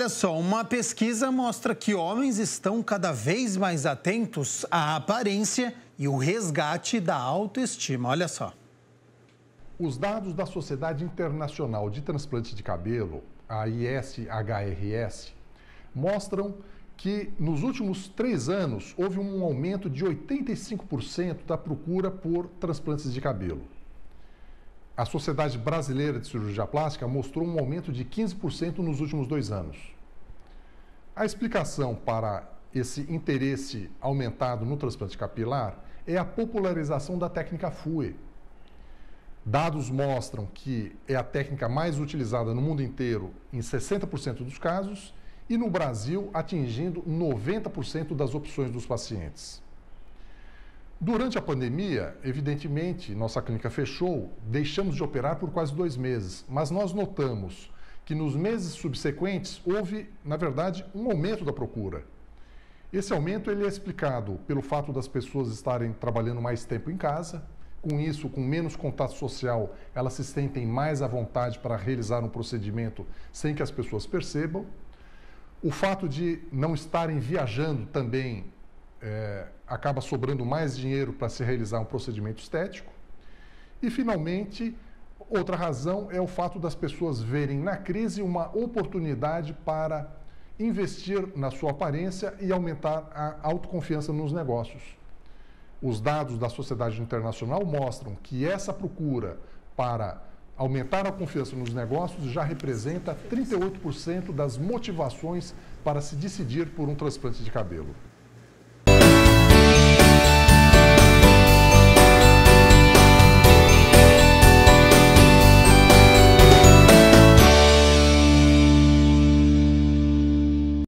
olha só, uma pesquisa mostra que homens estão cada vez mais atentos à aparência e o resgate da autoestima. Olha só. Os dados da Sociedade Internacional de Transplante de Cabelo, a ISHRS, mostram que nos últimos três anos houve um aumento de 85% da procura por transplantes de cabelo a Sociedade Brasileira de Cirurgia Plástica mostrou um aumento de 15% nos últimos dois anos. A explicação para esse interesse aumentado no transplante capilar é a popularização da técnica FUE. Dados mostram que é a técnica mais utilizada no mundo inteiro em 60% dos casos e no Brasil atingindo 90% das opções dos pacientes. Durante a pandemia, evidentemente, nossa clínica fechou, deixamos de operar por quase dois meses, mas nós notamos que nos meses subsequentes houve, na verdade, um aumento da procura. Esse aumento ele é explicado pelo fato das pessoas estarem trabalhando mais tempo em casa, com isso, com menos contato social, elas se sentem mais à vontade para realizar um procedimento sem que as pessoas percebam. O fato de não estarem viajando também é, acaba sobrando mais dinheiro para se realizar um procedimento estético. E, finalmente, outra razão é o fato das pessoas verem na crise uma oportunidade para investir na sua aparência e aumentar a autoconfiança nos negócios. Os dados da sociedade internacional mostram que essa procura para aumentar a confiança nos negócios já representa 38% das motivações para se decidir por um transplante de cabelo.